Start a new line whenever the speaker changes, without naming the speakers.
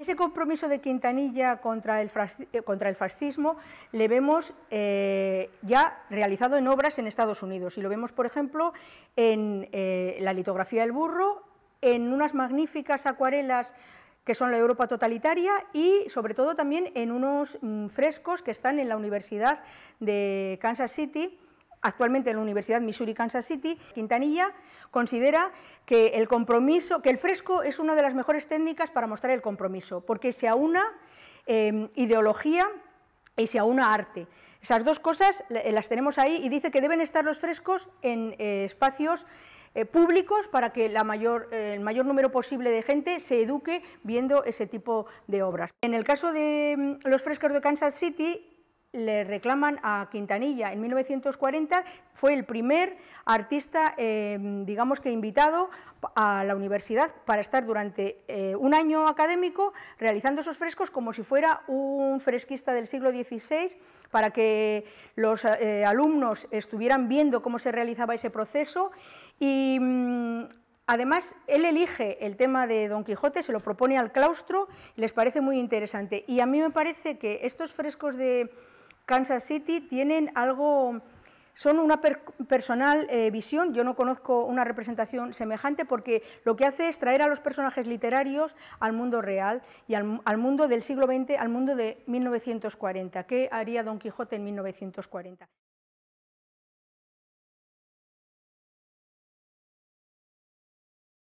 Ese compromiso de Quintanilla contra el, eh, fascismo le vemos eh, ya realizado en obras en Estados Unidos y lo vemos, por ejemplo, en eh, la litografía del burro, en unas magníficas acuarelas que son la Europa totalitaria y sobre todo también en unos mm, frescos que están en la Universidad de Kansas City actualmente en la Universidad Missouri Kansas City, Quintanilla considera que el fresco es una de las mejores técnicas para mostrar el compromiso, porque se aúna em, ideología y se aúna arte. Esas dos cosas eh, las tenemos ahí y dice que deben estar los frescos en eh, espacios eh, públicos para que mayor, el mayor número posible de gente se eduque viendo ese tipo de obras. En el caso de mm, los frescos de Kansas City, le reclaman a Quintanilla. En 1940 fue el primer artista, eh, digamos que invitado a la universidad para estar durante eh, un año académico realizando esos frescos como si fuera un fresquista del siglo XVI para que los eh, alumnos estuvieran viendo cómo se realizaba ese proceso y mm, Además, él elige el tema de Don Quijote, se lo propone al claustro, les parece muy interesante. Y a mí me parece que estos frescos de, Kansas City tienen algo, son una personal eh, visión, yo no conozco una representación semejante porque lo que hace es traer a los personajes literarios al mundo real y al, al mundo del siglo XX, al mundo de 1940. ¿Qué haría Don Quijote en 1940?